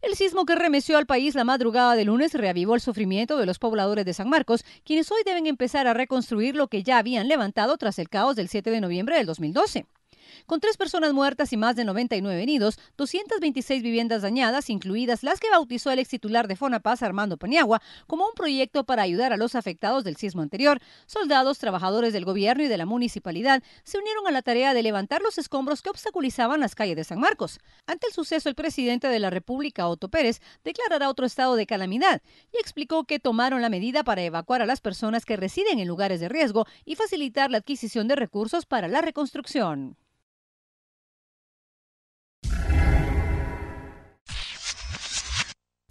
El sismo que remeció al país la madrugada de lunes reavivó el sufrimiento de los pobladores de San Marcos, quienes hoy deben empezar a reconstruir lo que ya habían levantado tras el caos del 7 de noviembre del 2012. Con tres personas muertas y más de 99 heridos, 226 viviendas dañadas, incluidas las que bautizó el ex titular de Fonapaz, Armando Paniagua, como un proyecto para ayudar a los afectados del sismo anterior, soldados, trabajadores del gobierno y de la municipalidad se unieron a la tarea de levantar los escombros que obstaculizaban las calles de San Marcos. Ante el suceso, el presidente de la República, Otto Pérez, declarará otro estado de calamidad y explicó que tomaron la medida para evacuar a las personas que residen en lugares de riesgo y facilitar la adquisición de recursos para la reconstrucción.